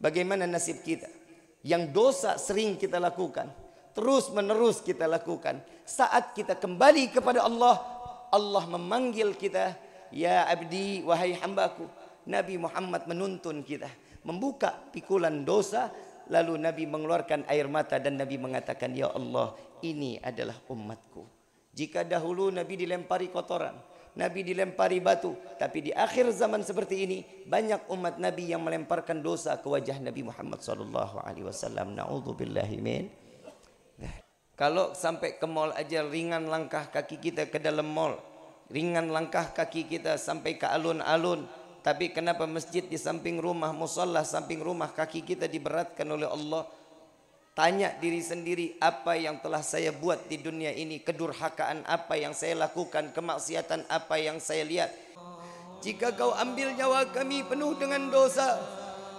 Bagaimana nasib kita? Yang dosa sering kita lakukan, terus menerus kita lakukan. Saat kita kembali kepada Allah, Allah memanggil kita, "Ya abdi, wahai hambaku." Nabi Muhammad menuntun kita, membuka pikulan dosa, lalu Nabi mengeluarkan air mata dan Nabi mengatakan, "Ya Allah, ini adalah umatku." Jika dahulu Nabi dilempari kotoran, Nabi dilempari batu. Tapi di akhir zaman seperti ini banyak umat Nabi yang melemparkan dosa ke wajah Nabi Muhammad sallallahu alaihi wasallam. Nauzubillahi min. Kalau sampai ke mall aja ringan langkah kaki kita ke dalam mall. Ringan langkah kaki kita sampai ke alun-alun. Tapi kenapa masjid di samping rumah, musallah samping rumah kaki kita diberatkan oleh Allah? Tanya diri sendiri apa yang telah saya buat di dunia ini Kedurhakaan apa yang saya lakukan Kemaksiatan apa yang saya lihat Jika kau ambil nyawa kami penuh dengan dosa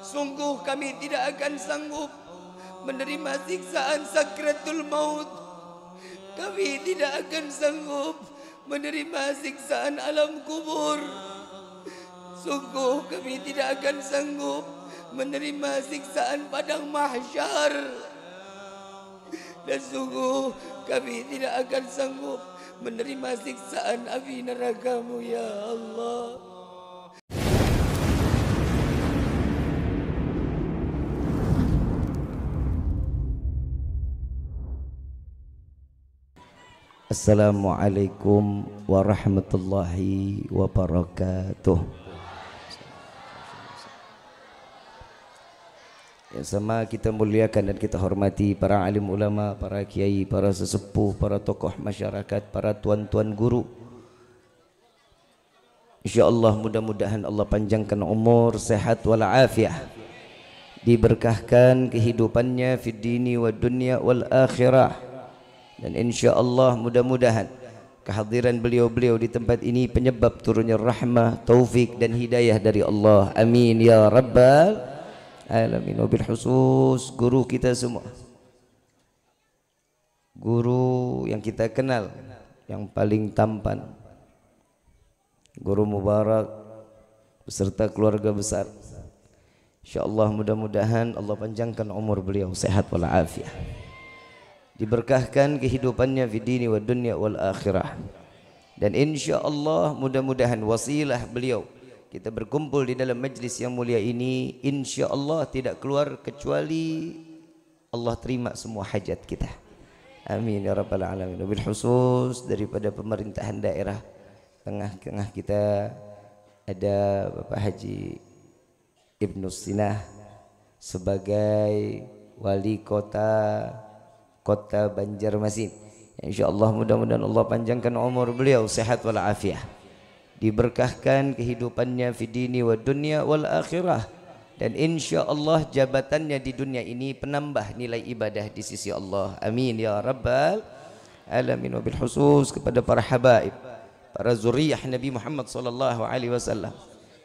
Sungguh kami tidak akan sanggup Menerima siksaan sakratul maut Kami tidak akan sanggup Menerima siksaan alam kubur Sungguh kami tidak akan sanggup Menerima siksaan padang mahsyar dan sungguh kami tidak akan sanggup menerima siksaan api neraka ya Allah. Assalamualaikum warahmatullahi wabarakatuh. Yang sama kita muliakan dan kita hormati para alim ulama, para kiai, para sesepuh, para tokoh masyarakat, para tuan-tuan guru. InsyaAllah mudah-mudahan Allah panjangkan umur, sehat wal afiah. Diberkahkan kehidupannya di dini wa dunia wal akhirah. Dan insyaAllah mudah-mudahan kehadiran beliau-beliau di tempat ini penyebab turunnya rahmah, taufik dan hidayah dari Allah. Amin ya Rabbal. Alamin. alamin wabil khusus guru kita semua guru yang kita kenal yang paling tampan guru mubarak beserta keluarga besar insyaallah mudah-mudahan Allah panjangkan umur beliau sehat wal diberkahkan kehidupannya di dini wa wal akhirah dan insyaallah mudah-mudahan wasilah beliau kita berkumpul di dalam majlis yang mulia ini insya Allah tidak keluar kecuali Allah terima semua hajat kita. Amin ya rabbal alamin. Bil khusus daripada pemerintahan daerah tengah-tengah kita ada Bapak Haji Ibnu Sinah sebagai wali kota kota Banjarmasin. Insyaallah mudah-mudahan Allah panjangkan umur beliau sehat walafiat. afiah. diberkahkan kehidupannya fi dini wa dunia wal akhirah dan insya Allah jabatannya di dunia ini penambah nilai ibadah di sisi Allah amin ya rabbal alamin wabil khusus kepada para habaib para zuriyah Nabi Muhammad sallallahu alaihi wasallam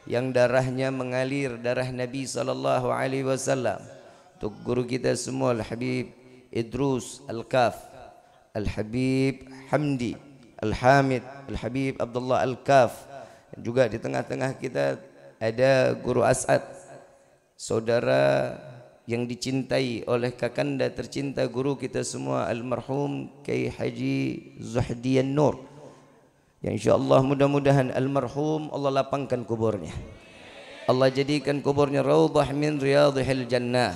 yang darahnya mengalir darah Nabi sallallahu alaihi wasallam untuk guru kita semua al habib Idrus al kaf al habib Hamdi Al-Hamid, Al-Habib, Abdullah Al-Kaf Juga di tengah-tengah kita ada Guru As'ad Saudara yang dicintai oleh kakanda tercinta guru kita semua Almarhum Kay Haji Zuhdiyan Nur Ya insyaAllah mudah-mudahan Almarhum Allah lapangkan kuburnya Allah jadikan kuburnya Raudah min riyadihil jannah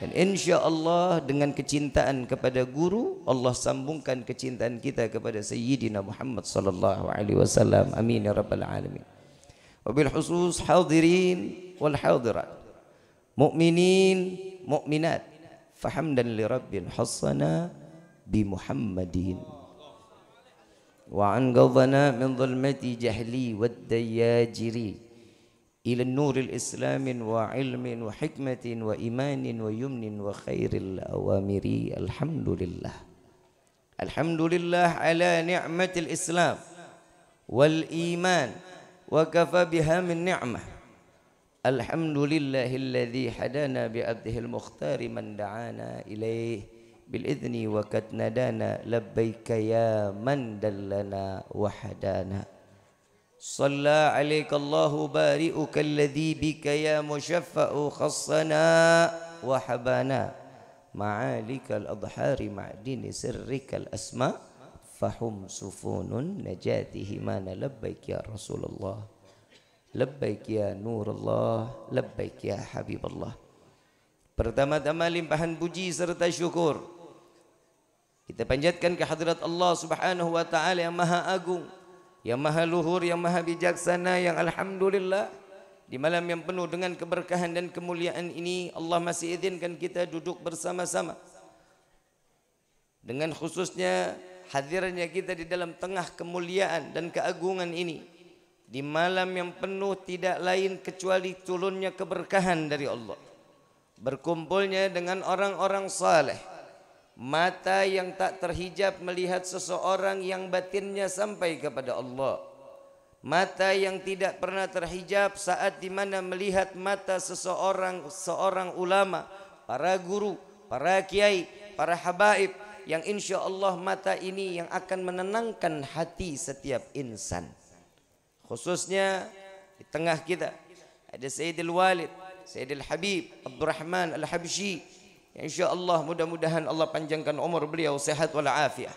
Dan insya Allah dengan kecintaan kepada guru, Allah sambungkan kecintaan kita kepada Sayyidina Muhammad sallallahu alaihi wasallam. Amin ya rabbal alamin. Wabil khusus hadirin wal hadirat. Mukminin, mukminat. Fahamdan li rabbil hasana bi Muhammadin. Wa an min dhulmati jahli wad dayajiri. إلى النور الإسلام وعلم وحكمة وإيمان ويمن وخير الأوامر الحمد لله الحمد لله على نعمة الإسلام والإيمان وكفى بها من نعمة الحمد لله الذي حدانا بعبده المختار من دعانا إليه بالإذن وقد ندانا لبيك يا من دلنا وحدانا صلى عليك الله بارئك الذي بك يا مشفأ خصنا وحبانا معالك الأضحار مع دين سرك الأسماء فهم سفون نجاتهما لبيك يا رسول الله لبيك ya nur Allah labbaik ya habib Allah ya ya pertama-tama limpahan puji serta syukur kita panjatkan kehadirat Allah Subhanahu wa taala yang maha agung yang maha luhur, yang maha bijaksana, yang alhamdulillah di malam yang penuh dengan keberkahan dan kemuliaan ini Allah masih izinkan kita duduk bersama-sama dengan khususnya hadirnya kita di dalam tengah kemuliaan dan keagungan ini di malam yang penuh tidak lain kecuali turunnya keberkahan dari Allah berkumpulnya dengan orang-orang saleh Mata yang tak terhijab melihat seseorang yang batinnya sampai kepada Allah. Mata yang tidak pernah terhijab saat dimana melihat mata seseorang seorang ulama, para guru, para kiai, para habaib yang insya Allah mata ini yang akan menenangkan hati setiap insan. Khususnya di tengah kita ada Sayyidil Walid, Sayyidil Habib, Abdurrahman al habshi InsyaAllah insya Allah mudah-mudahan Allah panjangkan umur beliau sehat walafiat,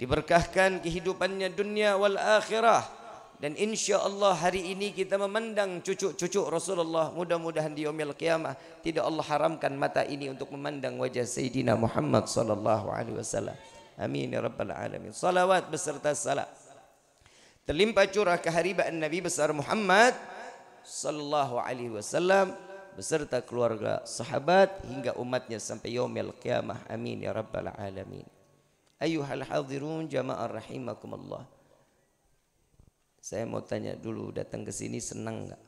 Diberkahkan kehidupannya dunia wal akhirah. Dan insya Allah hari ini kita memandang cucu-cucu Rasulullah. Mudah-mudahan di yaumil qiyamah tidak Allah haramkan mata ini untuk memandang wajah Sayyidina Muhammad sallallahu alaihi wasallam. Amin ya rabbal alamin. Salawat beserta salam terlimpah curah keharibaan Nabi besar Muhammad sallallahu alaihi wasallam beserta keluarga sahabat hingga umatnya sampai yaumil qiyamah amin ya rabbal alamin ayuhal hadirun jama'ar rahimakumullah saya mau tanya dulu datang ke sini senang nggak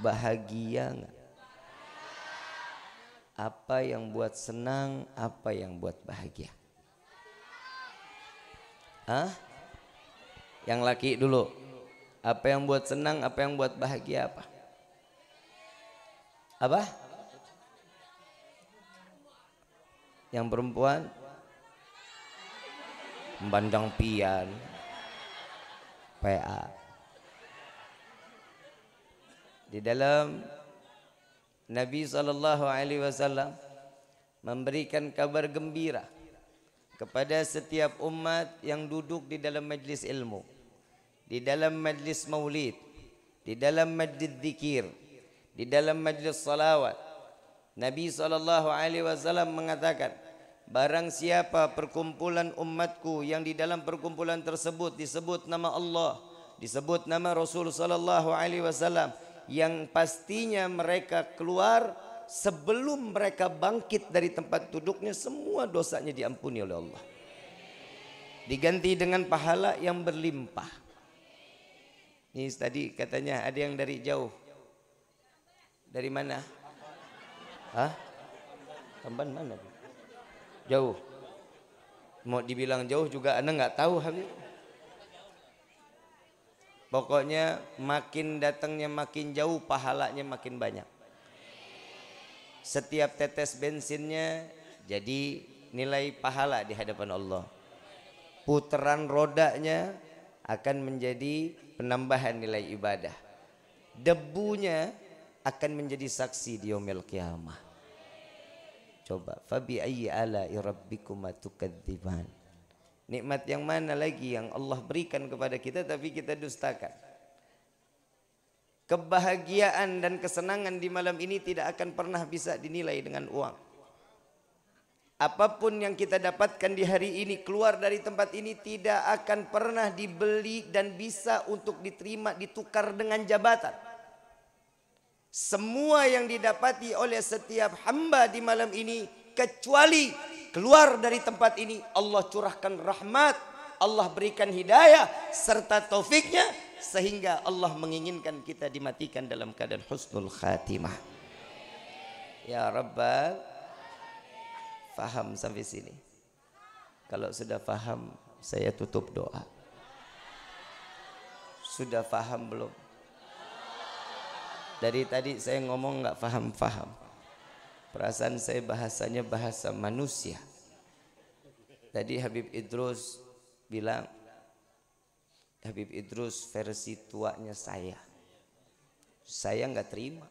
bahagia nggak apa yang buat senang apa yang buat bahagia Hah? Yang laki dulu. Apa yang buat senang, apa yang buat bahagia apa? Apa? Yang perempuan membandang pian. PA. Di dalam Nabi sallallahu alaihi wasallam memberikan kabar gembira kepada setiap umat yang duduk di dalam majlis ilmu, di dalam majlis maulid, di dalam majlis zikir, di dalam majlis salawat Nabi sallallahu alaihi wasallam mengatakan barang siapa perkumpulan umatku yang di dalam perkumpulan tersebut disebut nama Allah disebut nama Rasul sallallahu alaihi wasallam yang pastinya mereka keluar sebelum mereka bangkit dari tempat duduknya semua dosanya diampuni oleh Allah diganti dengan pahala yang berlimpah ini tadi katanya ada yang dari jauh dari mana? Hah? Tamban mana? Jauh. Mau dibilang jauh juga anda nggak tahu Habib. Pokoknya makin datangnya makin jauh pahalanya makin banyak. Setiap tetes bensinnya jadi nilai pahala di hadapan Allah. Putaran rodanya akan menjadi penambahan nilai ibadah. Debunya akan menjadi saksi di yaumil kiamah. Coba fabi ayyi ala rabbikuma tukadziban. Nikmat yang mana lagi yang Allah berikan kepada kita tapi kita dustakan? Kebahagiaan dan kesenangan di malam ini tidak akan pernah bisa dinilai dengan uang. Apapun yang kita dapatkan di hari ini keluar dari tempat ini tidak akan pernah dibeli dan bisa untuk diterima ditukar dengan jabatan. Semua yang didapati oleh setiap hamba di malam ini kecuali keluar dari tempat ini Allah curahkan rahmat, Allah berikan hidayah serta taufiknya sehingga Allah menginginkan kita dimatikan dalam keadaan husnul khatimah. Ya Rabbal Faham sampai sini. Kalau sudah faham saya tutup doa. Sudah faham belum? Dari tadi saya ngomong nggak paham-paham. Perasaan saya bahasanya bahasa manusia. Tadi Habib Idrus bilang, Habib Idrus versi tuanya saya. Saya nggak terima.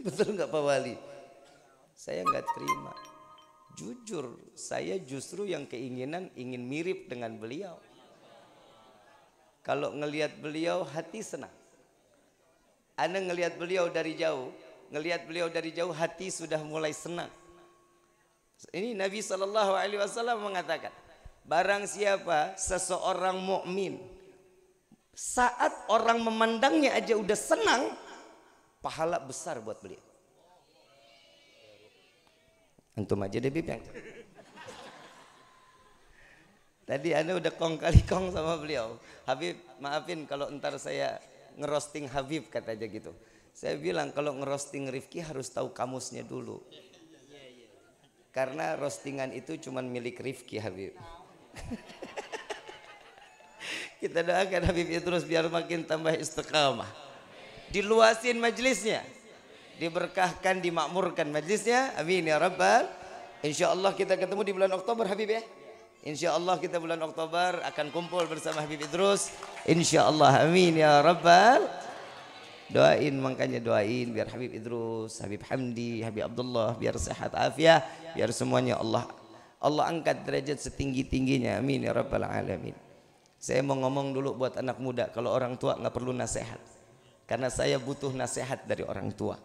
Betul nggak Pak Wali? Saya nggak terima. Jujur, saya justru yang keinginan ingin mirip dengan beliau. Kalau ngelihat beliau hati senang. Anda ngelihat beliau dari jauh, ngelihat beliau dari jauh hati sudah mulai senang. Ini Nabi saw alaihi wasallam mengatakan, barang siapa seseorang mukmin saat orang memandangnya aja udah senang, pahala besar buat beliau. Antum aja deh Bib yang Tadi Anda udah kong kali kong sama beliau. Habib, maafin kalau ntar saya ngerosting Habib kata aja gitu. Saya bilang kalau ngerosting Rifki harus tahu kamusnya dulu. Karena roastingan itu cuma milik Rifki Habib. Kita doakan Habib ya terus biar makin tambah istiqamah. Diluasin majelisnya. Diberkahkan, dimakmurkan majelisnya. Amin ya Rabbal. Insya Allah kita ketemu di bulan Oktober Habib ya. Insya Allah kita bulan Oktober akan kumpul bersama Habib Idrus. Insya Allah amin ya Rabbal. Doain makanya doain biar Habib Idrus, Habib Hamdi, Habib Abdullah biar sehat afiah, biar semuanya Allah Allah angkat derajat setinggi-tingginya. Amin ya Rabbal alamin. Saya mau ngomong dulu buat anak muda kalau orang tua nggak perlu nasihat. Karena saya butuh nasihat dari orang tua.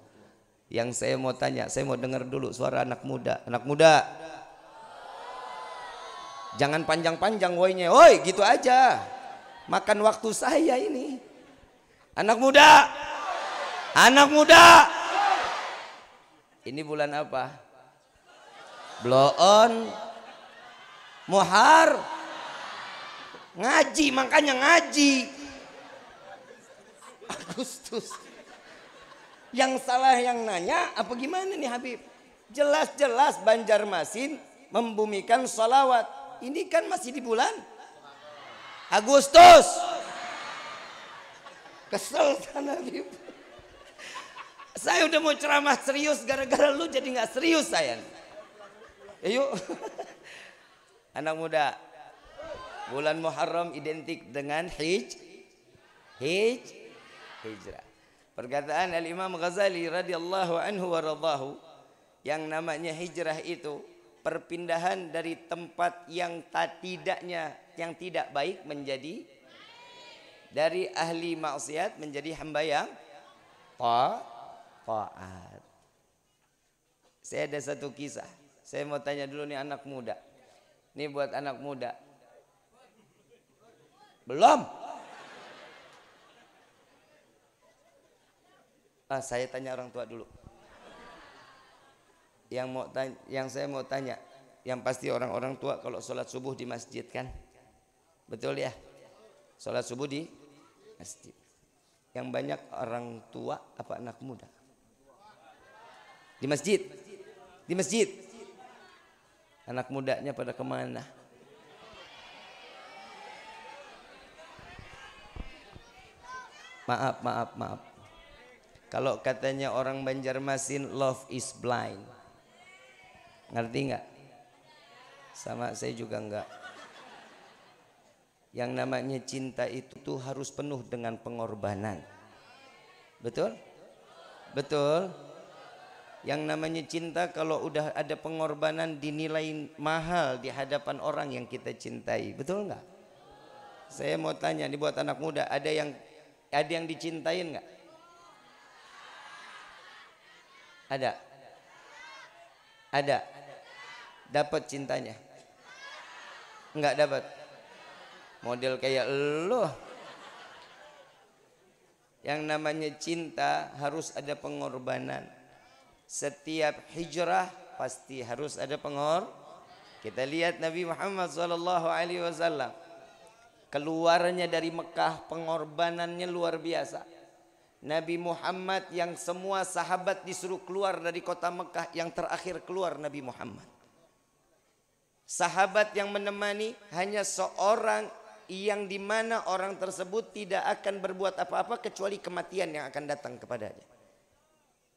Yang saya mau tanya, saya mau dengar dulu suara anak muda. Anak muda, Jangan panjang-panjang woinya. Woi, gitu aja. Makan waktu saya ini. Anak muda. Anak muda. Ini bulan apa? Bloon. Mohar, Muhar. Ngaji, makanya ngaji. Agustus. Yang salah yang nanya apa gimana nih Habib? Jelas-jelas Banjarmasin membumikan salawat ini kan masih di bulan Agustus. Kesel sana ibu. Saya udah mau ceramah serius gara-gara lu jadi nggak serius saya. Yuk. Anak muda. Bulan Muharram identik dengan hij hij hijrah. Perkataan Al Imam Ghazali radhiyallahu anhu wa radahu yang namanya hijrah itu perpindahan dari tempat yang tak tidaknya yang tidak baik menjadi dari ahli maksiat menjadi hamba yang ta taat. Saya ada satu kisah. Saya mau tanya dulu nih anak muda. Ini buat anak muda. Belum. Ah, saya tanya orang tua dulu yang mau tanya, yang saya mau tanya, yang pasti orang-orang tua kalau sholat subuh di masjid kan, betul ya? Sholat subuh di masjid. Yang banyak orang tua apa anak muda? Di masjid, di masjid. Anak mudanya pada kemana? Maaf, maaf, maaf. Kalau katanya orang Banjarmasin, love is blind. Ngerti nggak? Sama saya juga nggak. Yang namanya cinta itu tuh harus penuh dengan pengorbanan. Betul? Betul? Yang namanya cinta kalau udah ada pengorbanan dinilai mahal di hadapan orang yang kita cintai. Betul nggak? Saya mau tanya nih buat anak muda, ada yang ada yang dicintain nggak? Ada. Ada dapat cintanya Enggak dapat model kayak lo yang namanya cinta harus ada pengorbanan setiap hijrah pasti harus ada pengor kita lihat Nabi Muhammad sallallahu Alaihi Wasallam keluarnya dari Mekah pengorbanannya luar biasa Nabi Muhammad yang semua sahabat disuruh keluar dari kota Mekah yang terakhir keluar Nabi Muhammad Sahabat yang menemani hanya seorang yang dimana orang tersebut tidak akan berbuat apa-apa kecuali kematian yang akan datang kepadanya.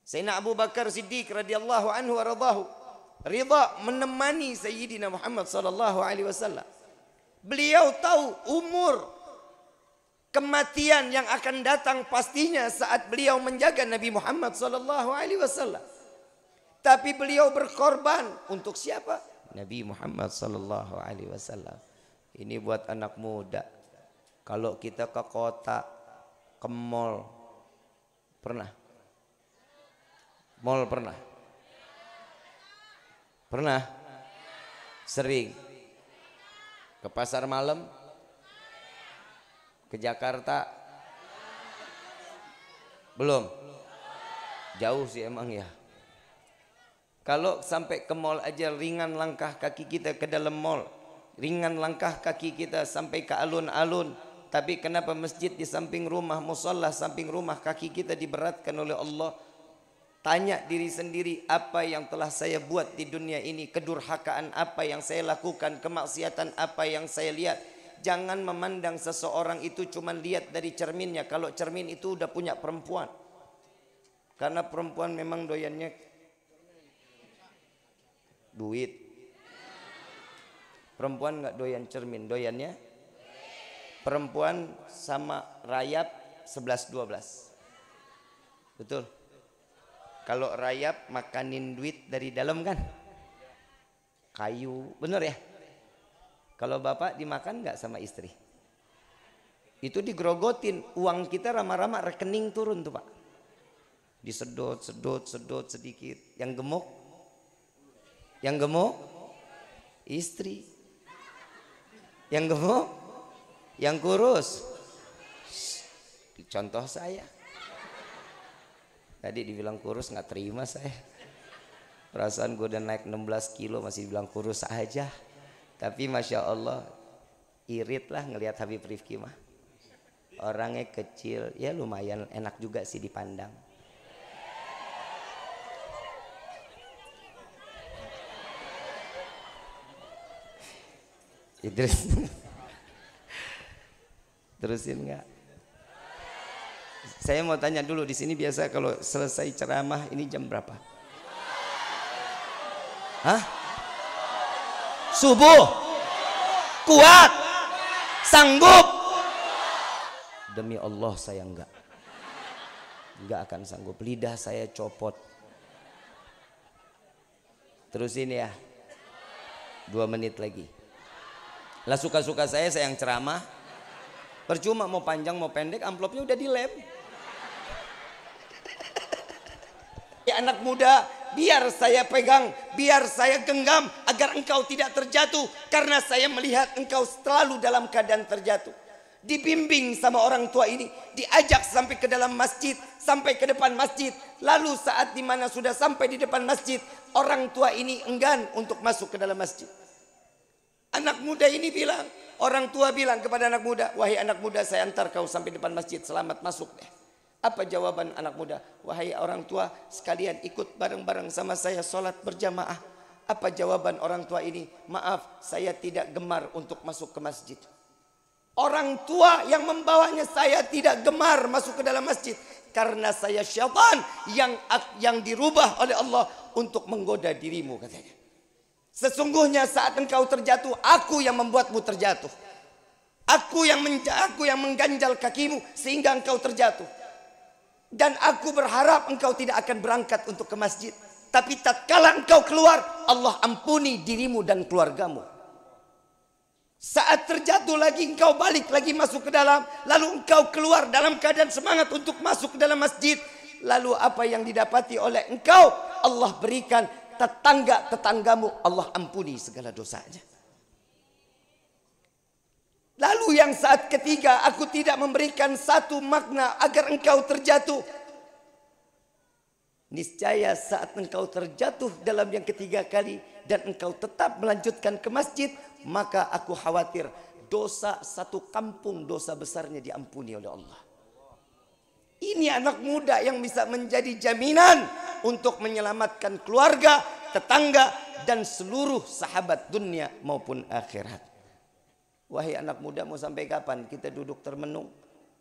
Sayyidina Abu Bakar Siddiq radhiyallahu anhu waradahu ridha menemani Sayyidina Muhammad sallallahu alaihi wasallam. Beliau tahu umur kematian yang akan datang pastinya saat beliau menjaga Nabi Muhammad sallallahu alaihi wasallam. Tapi beliau berkorban untuk siapa? Nabi Muhammad sallallahu alaihi wasallam. Ini buat anak muda. Kalau kita ke kota, ke mall pernah? Mall pernah? Pernah? Sering. Ke pasar malam? Ke Jakarta? Belum. Jauh sih emang ya. Kalau sampai ke mall aja ringan langkah kaki kita ke dalam mall. Ringan langkah kaki kita sampai ke alun-alun. Tapi kenapa masjid di samping rumah, musola samping rumah kaki kita diberatkan oleh Allah? Tanya diri sendiri apa yang telah saya buat di dunia ini Kedurhakaan apa yang saya lakukan Kemaksiatan apa yang saya lihat Jangan memandang seseorang itu cuma lihat dari cerminnya Kalau cermin itu udah punya perempuan Karena perempuan memang doyannya duit perempuan nggak doyan cermin doyannya perempuan sama rayap 11-12 betul kalau rayap makanin duit dari dalam kan kayu bener ya kalau bapak dimakan nggak sama istri itu digrogotin uang kita rama-rama rekening turun tuh pak disedot sedot sedot sedikit yang gemuk yang gemuk? Istri. Yang gemuk? Yang kurus? contoh saya. Tadi dibilang kurus nggak terima saya. Perasaan gue udah naik 16 kilo masih bilang kurus aja. Tapi Masya Allah irit lah ngelihat Habib Rifki mah. Orangnya kecil, ya lumayan enak juga sih dipandang. Idris. Terusin nggak? Saya mau tanya dulu di sini biasa kalau selesai ceramah ini jam berapa? Hah? Subuh. Kuat. Sanggup. Demi Allah saya enggak. Enggak akan sanggup. Lidah saya copot. Terusin ya. Dua menit lagi. Lah suka-suka saya saya yang ceramah. Percuma mau panjang mau pendek amplopnya udah dilem. Ya anak muda, biar saya pegang, biar saya genggam agar engkau tidak terjatuh karena saya melihat engkau selalu dalam keadaan terjatuh. Dibimbing sama orang tua ini, diajak sampai ke dalam masjid, sampai ke depan masjid. Lalu saat dimana sudah sampai di depan masjid, orang tua ini enggan untuk masuk ke dalam masjid. Anak muda ini bilang, orang tua bilang kepada anak muda, wahai anak muda saya antar kau sampai depan masjid, selamat masuk deh. Apa jawaban anak muda? Wahai orang tua sekalian ikut bareng-bareng sama saya sholat berjamaah. Apa jawaban orang tua ini? Maaf saya tidak gemar untuk masuk ke masjid. Orang tua yang membawanya saya tidak gemar masuk ke dalam masjid karena saya syaitan yang yang dirubah oleh Allah untuk menggoda dirimu katanya. Sesungguhnya saat engkau terjatuh, aku yang membuatmu terjatuh. Aku yang aku yang mengganjal kakimu sehingga engkau terjatuh. Dan aku berharap engkau tidak akan berangkat untuk ke masjid. Tapi tatkala engkau keluar, Allah ampuni dirimu dan keluargamu. Saat terjatuh lagi engkau balik lagi masuk ke dalam, lalu engkau keluar dalam keadaan semangat untuk masuk ke dalam masjid. Lalu apa yang didapati oleh engkau? Allah berikan tetangga-tetanggamu Allah ampuni segala dosanya. Lalu yang saat ketiga aku tidak memberikan satu makna agar engkau terjatuh. Niscaya saat engkau terjatuh dalam yang ketiga kali dan engkau tetap melanjutkan ke masjid, maka aku khawatir dosa satu kampung dosa besarnya diampuni oleh Allah. Ini anak muda yang bisa menjadi jaminan untuk menyelamatkan keluarga, tetangga, dan seluruh sahabat dunia maupun akhirat. Wahai anak muda mau sampai kapan kita duduk termenung?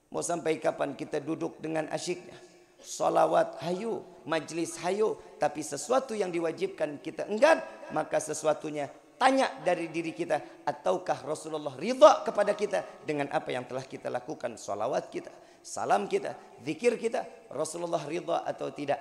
Mau sampai kapan kita duduk dengan asyiknya? Salawat hayu, majlis hayu. Tapi sesuatu yang diwajibkan kita enggan, maka sesuatunya Tanya dari diri kita, ataukah Rasulullah ridha kepada kita dengan apa yang telah kita lakukan, salawat kita, salam kita, zikir kita, Rasulullah ridha atau tidak.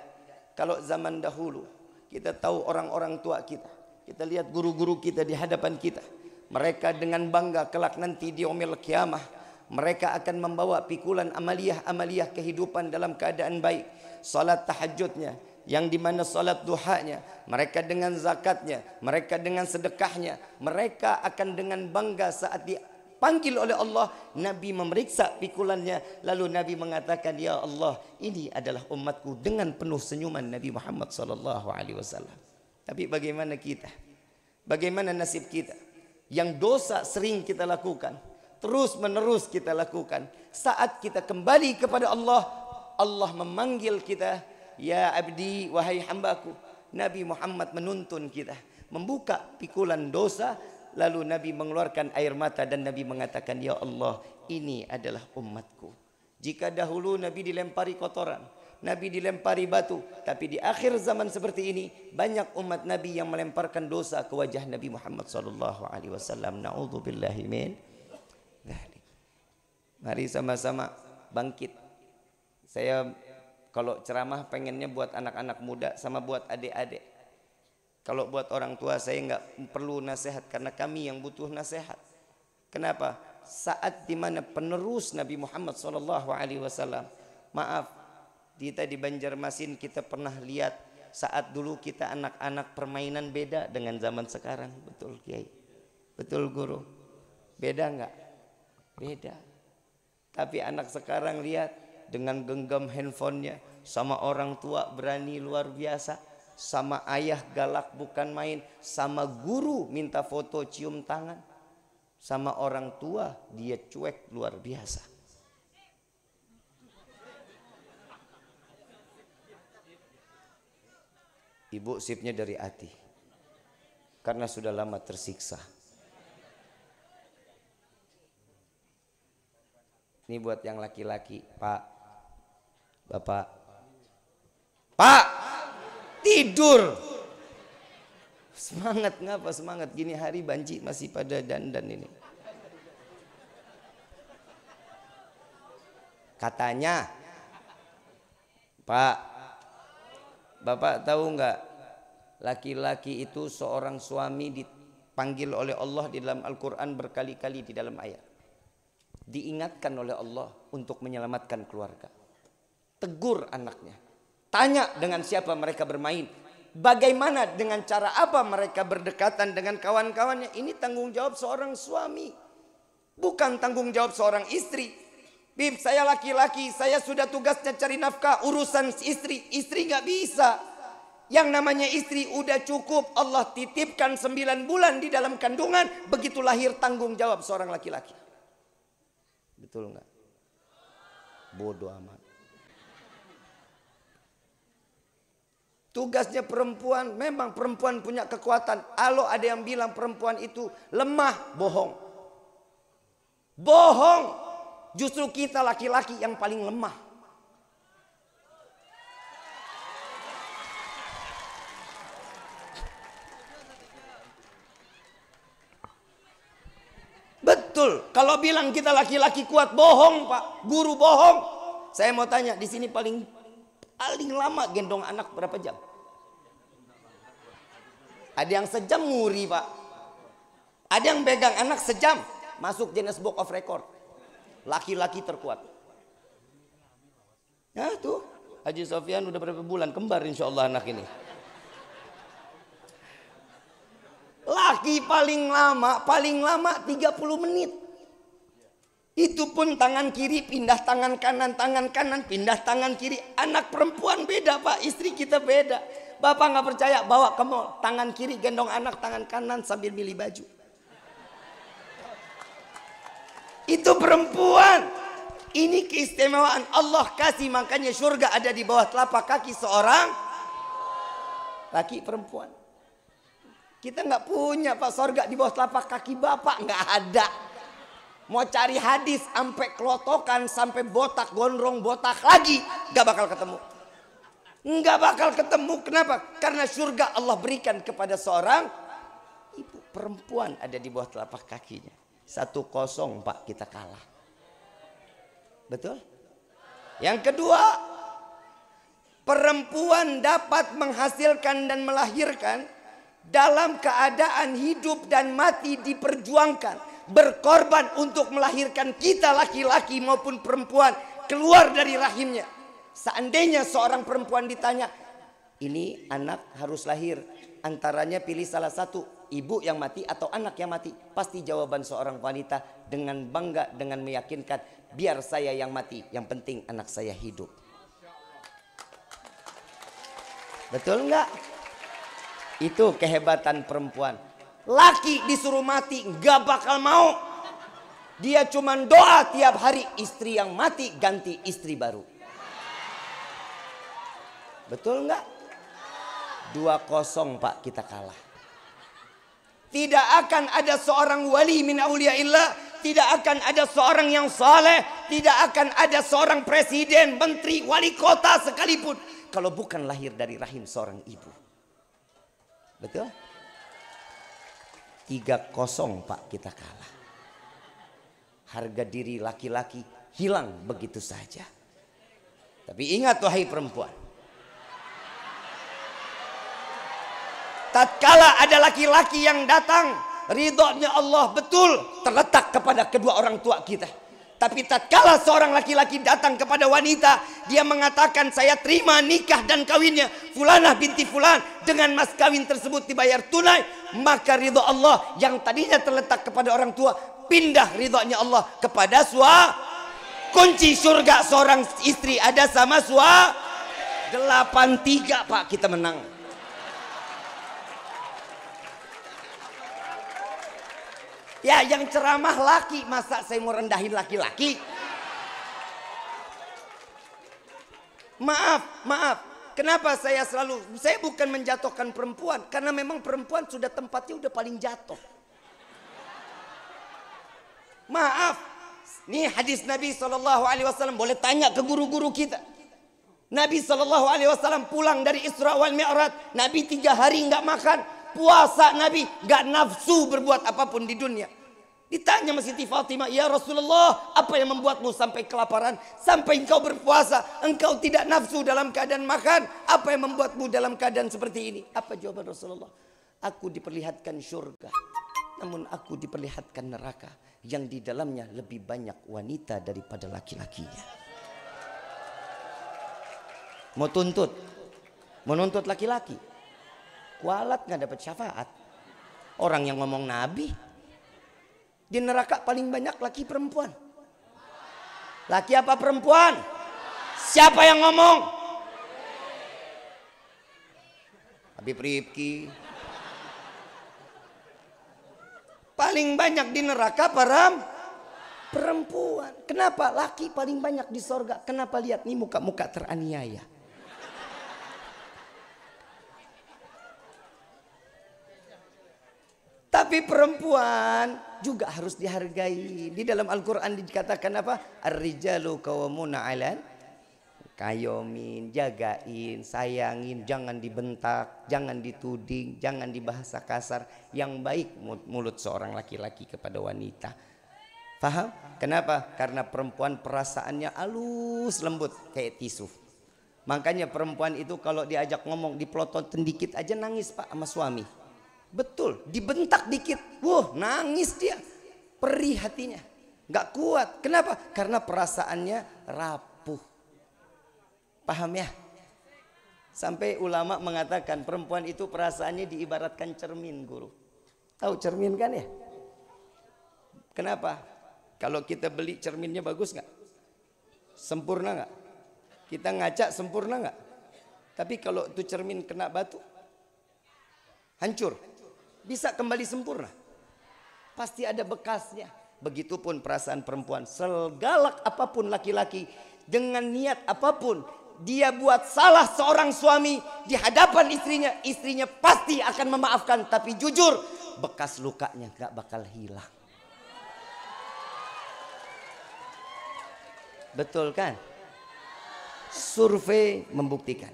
Kalau zaman dahulu kita tahu orang-orang tua kita, kita lihat guru-guru kita di hadapan kita, mereka dengan bangga kelak nanti di omel kiamah mereka akan membawa pikulan amaliah-amaliah kehidupan dalam keadaan baik. Salat tahajudnya, yang dimana salat duhanya, mereka dengan zakatnya, mereka dengan sedekahnya, mereka akan dengan bangga saat dipanggil oleh Allah. Nabi memeriksa pikulannya, lalu Nabi mengatakan, Ya Allah, ini adalah umatku dengan penuh senyuman Nabi Muhammad Sallallahu Alaihi Wasallam. Tapi bagaimana kita? Bagaimana nasib kita? Yang dosa sering kita lakukan, terus menerus kita lakukan. Saat kita kembali kepada Allah, Allah memanggil kita ya abdi wahai hambaku. Nabi Muhammad menuntun kita membuka pikulan dosa lalu Nabi mengeluarkan air mata dan Nabi mengatakan ya Allah ini adalah umatku jika dahulu Nabi dilempari kotoran Nabi dilempari batu tapi di akhir zaman seperti ini banyak umat Nabi yang melemparkan dosa ke wajah Nabi Muhammad saw. alaihi mari sama-sama bangkit saya kalau ceramah pengennya buat anak-anak muda sama buat adik-adik. Kalau buat orang tua saya nggak perlu nasihat karena kami yang butuh nasihat. Kenapa? Saat dimana penerus Nabi Muhammad SAW. Maaf, kita di Banjarmasin kita pernah lihat saat dulu kita anak-anak permainan beda dengan zaman sekarang. Betul Kiai. Betul Guru. Beda nggak? Beda. Tapi anak sekarang lihat dengan genggam handphonenya sama orang tua berani luar biasa sama ayah galak bukan main sama guru minta foto cium tangan sama orang tua dia cuek luar biasa ibu sipnya dari hati karena sudah lama tersiksa Ini buat yang laki-laki, Pak. Bapak. Pak, tidur. Semangat ngapa semangat gini hari banci masih pada dandan ini. Katanya, Pak, Bapak tahu nggak laki-laki itu seorang suami dipanggil oleh Allah di dalam Al-Quran berkali-kali di dalam ayat. Diingatkan oleh Allah untuk menyelamatkan keluarga. Tegur anaknya. Tanya dengan siapa mereka bermain. Bagaimana dengan cara apa mereka berdekatan dengan kawan-kawannya. Ini tanggung jawab seorang suami. Bukan tanggung jawab seorang istri. Bim, saya laki-laki, saya sudah tugasnya cari nafkah, urusan istri, istri gak bisa. Yang namanya istri udah cukup Allah titipkan sembilan bulan di dalam kandungan. Begitu lahir tanggung jawab seorang laki-laki. Betul nggak? Bodoh amat. Tugasnya perempuan, memang perempuan punya kekuatan. Kalau ada yang bilang perempuan itu lemah, bohong. Bohong. Justru kita laki-laki yang paling lemah. Betul. Kalau bilang kita laki-laki kuat, bohong, Pak. Guru bohong. Saya mau tanya, di sini paling Paling lama gendong anak berapa jam? Ada yang sejam nguri pak. Ada yang pegang anak sejam. Masuk jenis Book of Record. Laki-laki terkuat. Ya tuh. Haji Sofian udah berapa bulan kembar insya Allah anak ini. Laki paling lama, paling lama 30 menit. Itu pun tangan kiri pindah tangan kanan, tangan kanan pindah tangan kiri. Anak perempuan beda pak, istri kita beda. Bapak nggak percaya, bawa ke mall. Tangan kiri gendong anak, tangan kanan sambil milih baju. Itu perempuan. Ini keistimewaan Allah kasih makanya surga ada di bawah telapak kaki seorang laki perempuan. Kita nggak punya pak surga di bawah telapak kaki bapak nggak ada. Mau cari hadis sampai kelotokan, sampai botak, gondrong, botak lagi. Gak bakal ketemu. nggak bakal ketemu. Kenapa? Karena surga Allah berikan kepada seorang ibu perempuan ada di bawah telapak kakinya. Satu kosong pak kita kalah. Betul? Yang kedua, perempuan dapat menghasilkan dan melahirkan dalam keadaan hidup dan mati diperjuangkan berkorban untuk melahirkan kita laki-laki maupun perempuan keluar dari rahimnya. Seandainya seorang perempuan ditanya, ini anak harus lahir, antaranya pilih salah satu, ibu yang mati atau anak yang mati. Pasti jawaban seorang wanita dengan bangga, dengan meyakinkan, biar saya yang mati, yang penting anak saya hidup. Betul enggak? Itu kehebatan perempuan. Laki disuruh mati, gak bakal mau. Dia cuma doa tiap hari istri yang mati ganti istri baru. Betul nggak? Dua kosong pak kita kalah. Tidak akan ada seorang wali min illa. tidak akan ada seorang yang saleh, tidak akan ada seorang presiden, menteri, wali kota sekalipun kalau bukan lahir dari rahim seorang ibu. Betul? 3-0 Pak kita kalah. Harga diri laki-laki hilang begitu saja. Tapi ingat wahai perempuan. Tatkala ada laki-laki yang datang, ridhonya Allah betul terletak kepada kedua orang tua kita. Tapi tak kalah seorang laki-laki datang kepada wanita, dia mengatakan saya terima nikah dan kawinnya fulanah binti fulan dengan mas kawin tersebut dibayar tunai, maka ridho Allah yang tadinya terletak kepada orang tua pindah ridhonya Allah kepada suami. Kunci surga seorang istri ada sama suami. tiga Pak kita menang. Ya yang ceramah laki, masa saya mau rendahin laki-laki? Maaf, maaf. Kenapa saya selalu, saya bukan menjatuhkan perempuan. Karena memang perempuan sudah tempatnya udah paling jatuh. Maaf, ini hadis Nabi saw boleh tanya ke guru-guru kita. Nabi saw pulang dari Isra wal Mi'raj, Nabi tiga hari nggak makan, puasa Nabi, gak nafsu berbuat apapun di dunia. Ditanya masih Siti Fatimah, ya Rasulullah, apa yang membuatmu sampai kelaparan? Sampai engkau berpuasa, engkau tidak nafsu dalam keadaan makan. Apa yang membuatmu dalam keadaan seperti ini? Apa jawaban Rasulullah? Aku diperlihatkan syurga, namun aku diperlihatkan neraka yang di dalamnya lebih banyak wanita daripada laki-lakinya. Mau tuntut, menuntut laki-laki, kualat nggak dapat syafaat orang yang ngomong nabi di neraka paling banyak laki perempuan laki apa perempuan siapa yang ngomong Habib Ripki. paling banyak di neraka para perempuan kenapa laki paling banyak di sorga kenapa lihat nih muka-muka teraniaya Tapi perempuan juga harus dihargai. Di dalam Al-Quran dikatakan apa? Ar-rijalu kawamuna alan kayomin, jagain, sayangin, jangan dibentak, jangan dituding, jangan dibahasa kasar. Yang baik mulut seorang laki-laki kepada wanita. Paham? Kenapa? Karena perempuan perasaannya halus lembut kayak tisu. Makanya perempuan itu kalau diajak ngomong diplototin sedikit aja nangis pak sama suami. Betul, dibentak dikit. Wah, nangis dia. Perih hatinya. Gak kuat. Kenapa? Karena perasaannya rapuh. Paham ya? Sampai ulama mengatakan perempuan itu perasaannya diibaratkan cermin guru. Tahu cermin kan ya? Kenapa? Kalau kita beli cerminnya bagus nggak? Sempurna nggak? Kita ngaca sempurna nggak? Tapi kalau itu cermin kena batu, hancur bisa kembali sempurna. Pasti ada bekasnya. Begitupun perasaan perempuan. Segalak apapun laki-laki. Dengan niat apapun. Dia buat salah seorang suami. Di hadapan istrinya. Istrinya pasti akan memaafkan. Tapi jujur. Bekas lukanya gak bakal hilang. Betul kan? Survei membuktikan.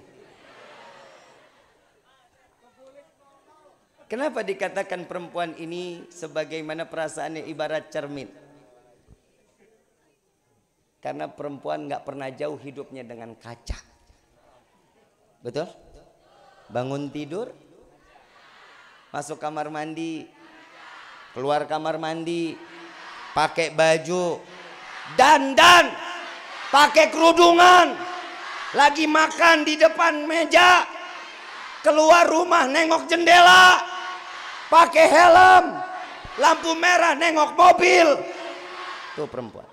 Kenapa dikatakan perempuan ini sebagaimana perasaannya ibarat cermin? Karena perempuan nggak pernah jauh hidupnya dengan kaca. Betul? Bangun tidur, masuk kamar mandi, keluar kamar mandi, pakai baju, dandan, pakai kerudungan, lagi makan di depan meja, keluar rumah nengok jendela, pakai helm, lampu merah, nengok mobil. Tuh perempuan.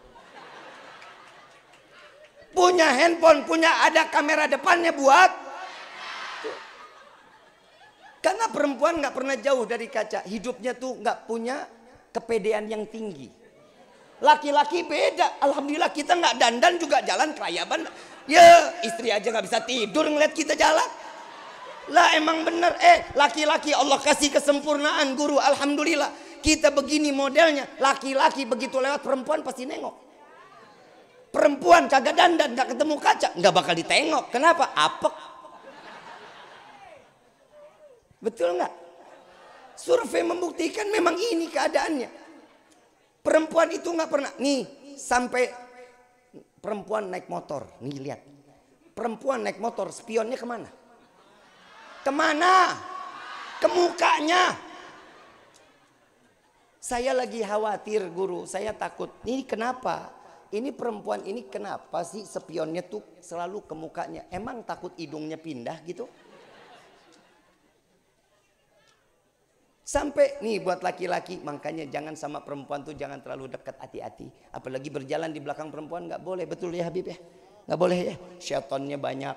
Punya handphone, punya ada kamera depannya buat. Tuh. Karena perempuan nggak pernah jauh dari kaca, hidupnya tuh nggak punya kepedean yang tinggi. Laki-laki beda, alhamdulillah kita nggak dandan juga jalan kerayaban. Ya istri aja nggak bisa tidur ngeliat kita jalan. Lah emang bener eh laki-laki Allah kasih kesempurnaan guru alhamdulillah. Kita begini modelnya, laki-laki begitu lewat perempuan pasti nengok. Perempuan kagak dandan, gak ketemu kaca, nggak bakal ditengok. Kenapa? Apek. Betul nggak? Survei membuktikan memang ini keadaannya. Perempuan itu nggak pernah. Nih sampai perempuan naik motor, nih lihat. Perempuan naik motor, spionnya kemana? Kemana? kemukanya Saya lagi khawatir guru, saya takut. Ini kenapa? Ini perempuan ini kenapa sih sepionnya tuh selalu kemukanya Emang takut hidungnya pindah gitu? Sampai nih buat laki-laki, makanya jangan sama perempuan tuh jangan terlalu dekat hati-hati. Apalagi berjalan di belakang perempuan nggak boleh, betul ya Habib ya? Nggak boleh ya, syaitonnya banyak,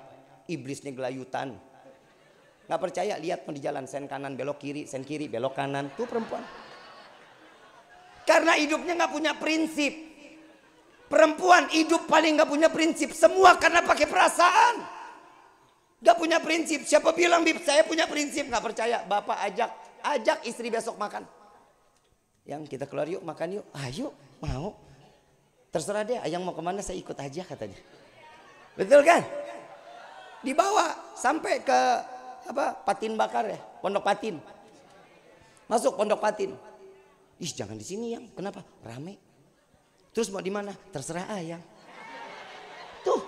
iblisnya gelayutan. Gak percaya lihat pun di jalan sen kanan belok kiri, sen kiri belok kanan. Tuh perempuan. Karena hidupnya gak punya prinsip. Perempuan hidup paling gak punya prinsip. Semua karena pakai perasaan. Gak punya prinsip. Siapa bilang Bib saya punya prinsip? Gak percaya. Bapak ajak. Ajak istri besok makan. Yang kita keluar yuk makan yuk. Ayo ah, mau. Terserah deh. Yang mau kemana saya ikut aja katanya. Betul kan? Dibawa sampai ke apa patin bakar ya pondok patin masuk pondok patin ih jangan di sini yang kenapa rame terus mau di mana terserah ayang tuh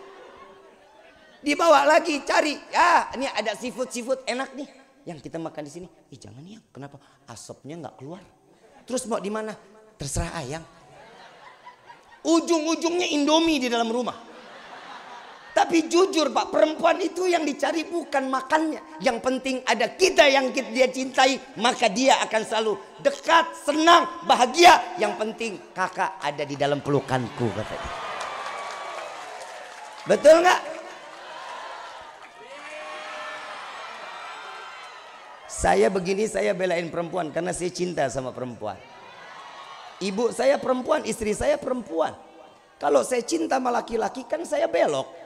dibawa lagi cari ya ini ada seafood seafood enak nih yang kita makan di sini ih jangan yang kenapa asapnya nggak keluar terus mau di mana terserah ayang ujung-ujungnya indomie di dalam rumah tapi jujur Pak, perempuan itu yang dicari bukan makannya. Yang penting ada kita yang dia cintai, maka dia akan selalu dekat, senang, bahagia. Yang penting kakak ada di dalam pelukanku katanya. Betul nggak? Saya begini saya belain perempuan karena saya cinta sama perempuan. Ibu saya perempuan, istri saya perempuan. Kalau saya cinta sama laki-laki kan saya belok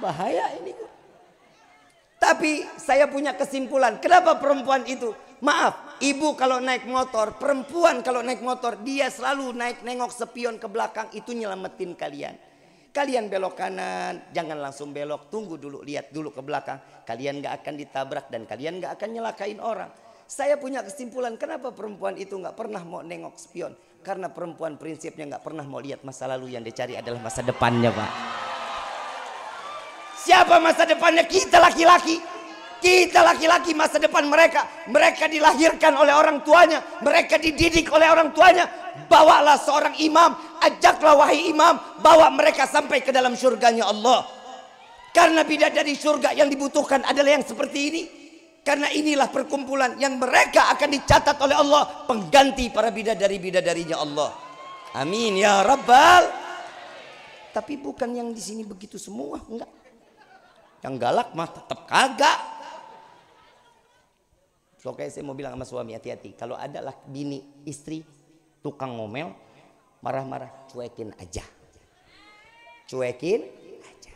bahaya ini. Tapi saya punya kesimpulan, kenapa perempuan itu? Maaf, ibu kalau naik motor, perempuan kalau naik motor, dia selalu naik nengok sepion ke belakang, itu nyelamatin kalian. Kalian belok kanan, jangan langsung belok, tunggu dulu, lihat dulu ke belakang. Kalian gak akan ditabrak dan kalian gak akan nyelakain orang. Saya punya kesimpulan, kenapa perempuan itu gak pernah mau nengok sepion? Karena perempuan prinsipnya gak pernah mau lihat masa lalu yang dicari adalah masa depannya Pak. Siapa masa depannya? Kita laki-laki. Kita laki-laki masa depan mereka. Mereka dilahirkan oleh orang tuanya. Mereka dididik oleh orang tuanya. Bawalah seorang imam. Ajaklah wahai imam. Bawa mereka sampai ke dalam surganya Allah. Karena bidadari surga yang dibutuhkan adalah yang seperti ini. Karena inilah perkumpulan yang mereka akan dicatat oleh Allah. Pengganti para bidadari-bidadarinya Allah. Amin ya Rabbal. Tapi bukan yang di sini begitu semua. Enggak yang galak mah tetap kagak so kayak saya mau bilang sama suami hati-hati kalau ada lah bini istri tukang ngomel marah-marah cuekin aja cuekin aja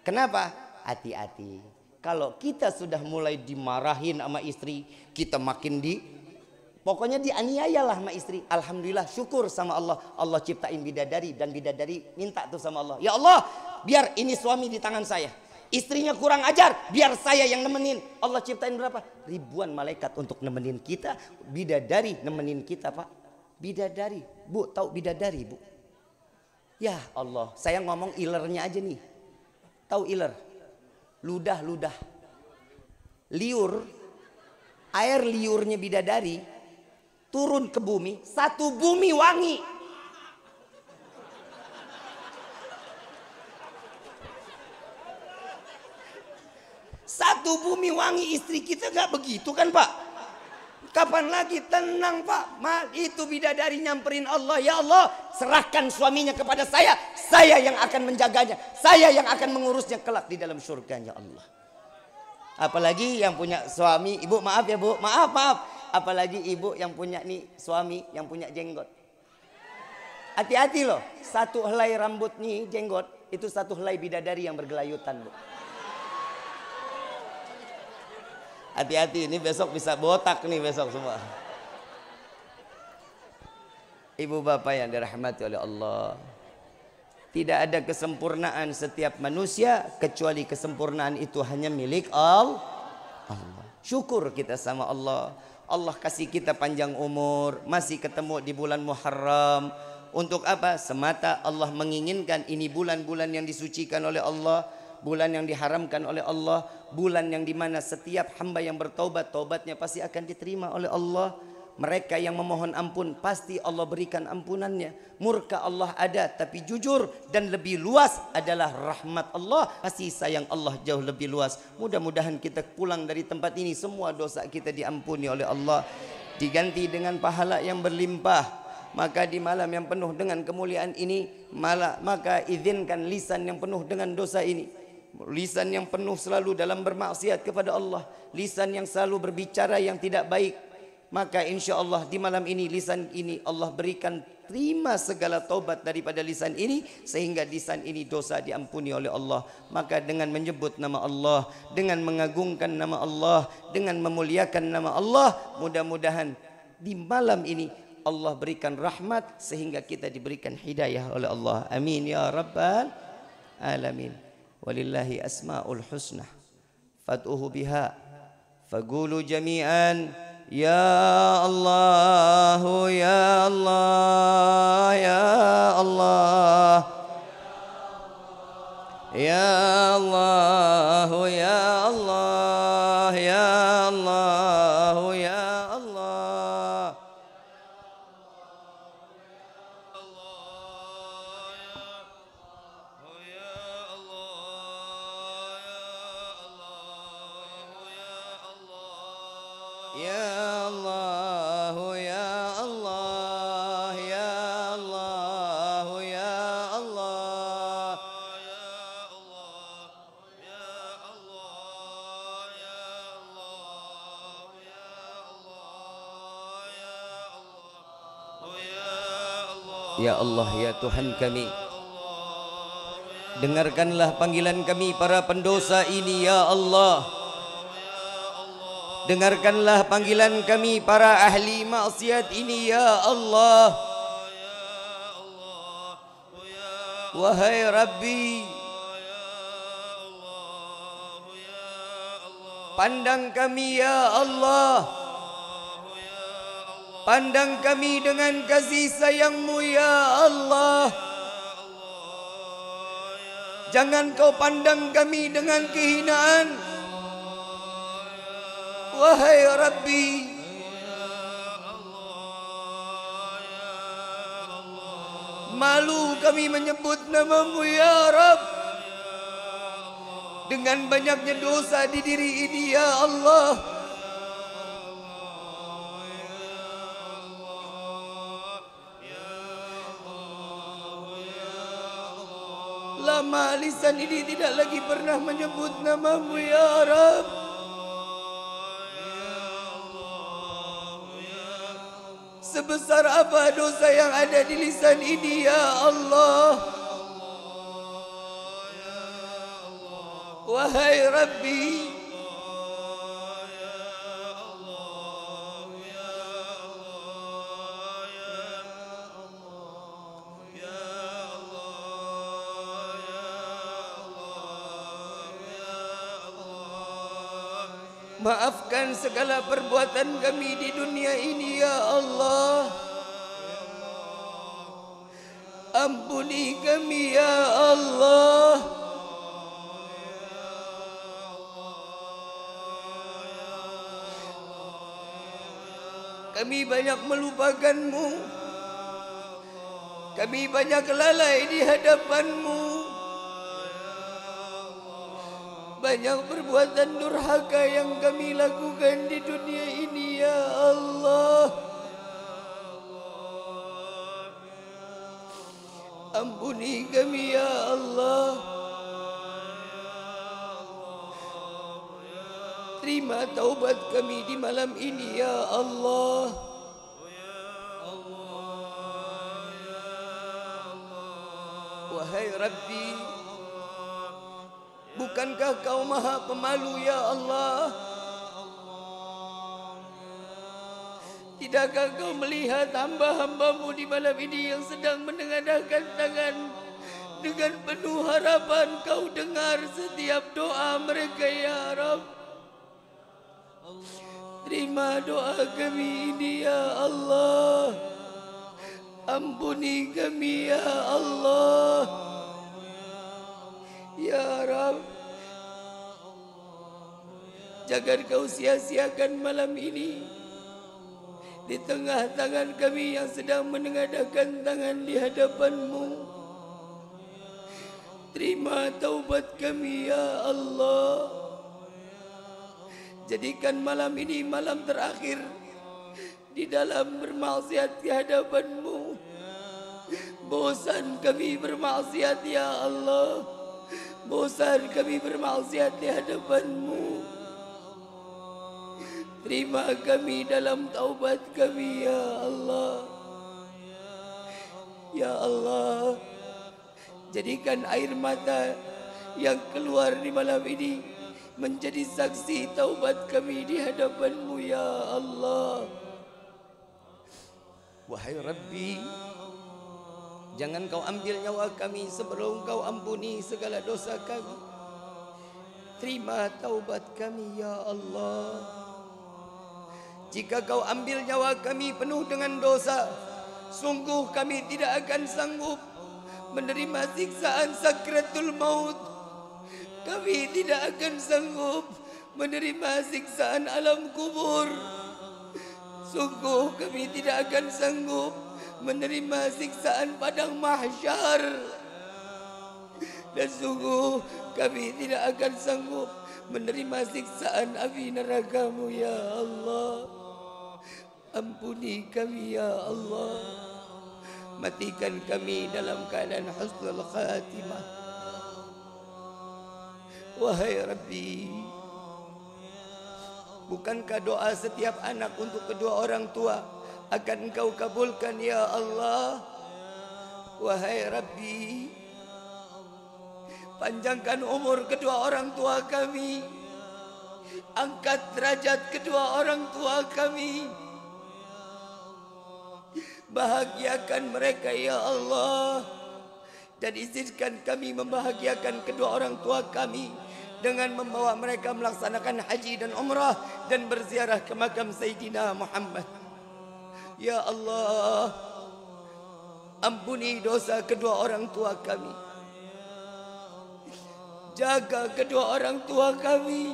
kenapa hati-hati kalau kita sudah mulai dimarahin sama istri kita makin di Pokoknya dianiaya lah sama istri. Alhamdulillah syukur sama Allah. Allah ciptain bidadari dan bidadari minta tuh sama Allah. Ya Allah biar ini suami di tangan saya. Istrinya kurang ajar, biar saya yang nemenin. Allah ciptain berapa? Ribuan malaikat untuk nemenin kita. Bidadari nemenin kita, Pak. Bidadari. Bu, tahu bidadari, Bu? Ya Allah, saya ngomong ilernya aja nih. Tahu iler? Ludah, ludah. Liur, air liurnya bidadari turun ke bumi, satu bumi wangi. Satu bumi wangi istri kita nggak begitu kan Pak? Kapan lagi tenang Pak? Mal itu bidadari nyamperin Allah ya Allah serahkan suaminya kepada saya. Saya yang akan menjaganya. Saya yang akan mengurusnya kelak di dalam surganya Allah. Apalagi yang punya suami, ibu maaf ya bu, maaf maaf. Apalagi ibu yang punya nih suami yang punya jenggot. Hati-hati loh, satu helai rambut nih jenggot itu satu helai bidadari yang bergelayutan bu. hati-hati ini besok bisa botak nih besok semua ibu bapak yang dirahmati oleh Allah tidak ada kesempurnaan setiap manusia kecuali kesempurnaan itu hanya milik Allah syukur kita sama Allah Allah kasih kita panjang umur masih ketemu di bulan Muharram untuk apa? Semata Allah menginginkan ini bulan-bulan yang disucikan oleh Allah bulan yang diharamkan oleh Allah, bulan yang dimana setiap hamba yang bertobat, tobatnya pasti akan diterima oleh Allah. Mereka yang memohon ampun pasti Allah berikan ampunannya. Murka Allah ada tapi jujur dan lebih luas adalah rahmat Allah. Kasih sayang Allah jauh lebih luas. Mudah-mudahan kita pulang dari tempat ini semua dosa kita diampuni oleh Allah. Diganti dengan pahala yang berlimpah. Maka di malam yang penuh dengan kemuliaan ini maka izinkan lisan yang penuh dengan dosa ini lisan yang penuh selalu dalam bermaksiat kepada Allah, lisan yang selalu berbicara yang tidak baik, maka insya Allah di malam ini lisan ini Allah berikan terima segala taubat daripada lisan ini sehingga lisan ini dosa diampuni oleh Allah maka dengan menyebut nama Allah dengan mengagungkan nama Allah dengan memuliakan nama Allah mudah-mudahan di malam ini Allah berikan rahmat sehingga kita diberikan hidayah oleh Allah amin ya rabbal alamin ولله أسماء الحسنى فادعوه بها فقولوا جميعا يا الله يا الله يا الله يا الله يا الله يا الله Allah ya Tuhan kami Dengarkanlah panggilan kami para pendosa ini ya Allah Dengarkanlah panggilan kami para ahli maksiat ini ya Allah Wahai Rabbi Pandang kami ya Allah ya Allah Pandang kami dengan kasih sayangmu ya Allah Jangan kau pandang kami dengan kehinaan Wahai Rabbi Malu kami menyebut namamu ya Rabb Dengan banyaknya dosa di diri ini ya Allah Ya Allah lama lisan ini tidak lagi pernah menyebut namamu ya Rab Sebesar apa dosa yang ada di lisan ini ya Allah Wahai Rabbi Wahai Rabbi dengan segala perbuatan kami di dunia ini ya Allah Ampuni kami ya Allah Kami banyak melupakanmu Kami banyak lalai di hadapanmu banyak perbuatan durhaka yang kami lakukan di dunia ini ya Allah Ampuni kami ya Allah Terima taubat kami di malam ini ya Allah Wahai Rabbi Bukankah kau maha pemalu ya Allah Tidakkah kau melihat hamba-hambamu di malam ini yang sedang menengadahkan tangan Dengan penuh harapan kau dengar setiap doa mereka ya Rabb Terima doa kami ini ya Allah Ampuni kami ya Allah Allah Ya Rab Jangan kau sia-siakan malam ini Di tengah tangan kami yang sedang menengadakan tangan di hadapanmu Terima taubat kami ya Allah Jadikan malam ini malam terakhir Di dalam bermaksiat di hadapanmu Bosan kami bermaksiat ya Allah Ya Allah bosan kami bermaksiat di hadapanmu Terima kami dalam taubat kami ya Allah Ya Allah Jadikan air mata yang keluar di malam ini Menjadi saksi taubat kami di hadapanmu ya Allah Wahai Rabbi Jangan kau ambil nyawa kami sebelum kau ampuni segala dosa kami. Terima taubat kami ya Allah. Jika kau ambil nyawa kami penuh dengan dosa, sungguh kami tidak akan sanggup menerima siksaan sakratul maut. Kami tidak akan sanggup menerima siksaan alam kubur. Sungguh kami tidak akan sanggup menerima siksaan padang mahsyar dan sungguh kami tidak akan sanggup menerima siksaan api neraka ya Allah ampuni kami ya Allah matikan kami dalam keadaan husnul khatimah wahai rabbi bukankah doa setiap anak untuk kedua orang tua akan engkau kabulkan ya Allah wahai Rabbi panjangkan umur kedua orang tua kami angkat derajat kedua orang tua kami bahagiakan mereka ya Allah dan izinkan kami membahagiakan kedua orang tua kami dengan membawa mereka melaksanakan haji dan umrah dan berziarah ke makam Sayyidina Muhammad. Ya Allah Ampuni dosa kedua orang tua kami Jaga kedua orang tua kami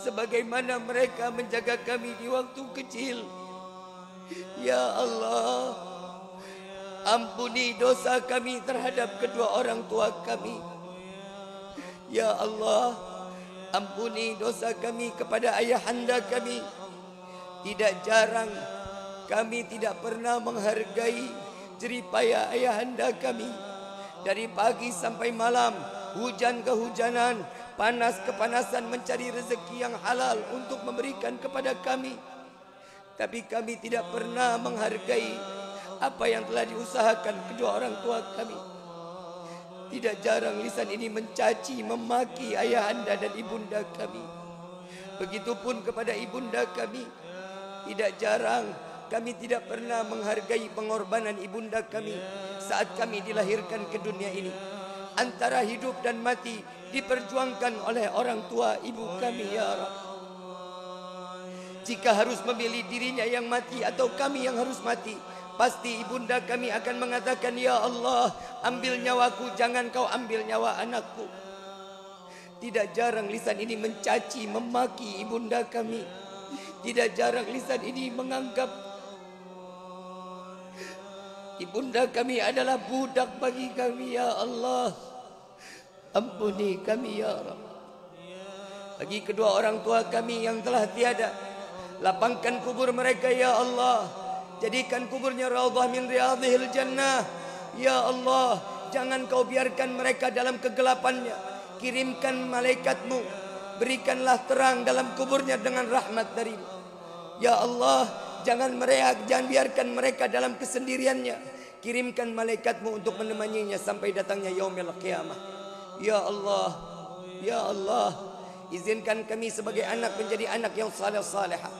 Sebagaimana mereka menjaga kami di waktu kecil Ya Allah Ampuni dosa kami terhadap kedua orang tua kami Ya Allah Ampuni dosa kami kepada ayah anda kami Tidak jarang Tidak jarang kami tidak pernah menghargai jeripaya ayahanda kami dari pagi sampai malam hujan ke hujanan panas ke panasan mencari rezeki yang halal untuk memberikan kepada kami tapi kami tidak pernah menghargai apa yang telah diusahakan kedua orang tua kami tidak jarang lisan ini mencaci memaki ayahanda dan ibunda kami begitupun kepada ibunda kami tidak jarang kami tidak pernah menghargai pengorbanan ibunda kami saat kami dilahirkan ke dunia ini antara hidup dan mati diperjuangkan oleh orang tua ibu kami ya Allah jika harus memilih dirinya yang mati atau kami yang harus mati pasti ibunda kami akan mengatakan ya Allah ambil nyawaku jangan kau ambil nyawa anakku tidak jarang lisan ini mencaci memaki ibunda kami tidak jarang lisan ini menganggap Ibunda kami adalah budak bagi kami ya Allah. Ampuni kami ya Allah. Bagi kedua orang tua kami yang telah tiada. Lapangkan kubur mereka ya Allah. Jadikan kuburnya raudhah min riyadhil jannah. Ya Allah, jangan kau biarkan mereka dalam kegelapannya. Kirimkan malaikatmu. Berikanlah terang dalam kuburnya dengan rahmat darimu. Ya Allah, jangan mereka jangan biarkan mereka dalam kesendiriannya kirimkan malaikatmu untuk menemaninya sampai datangnya yaumil qiyamah ya Allah ya Allah izinkan kami sebagai anak menjadi anak yang saleh saleha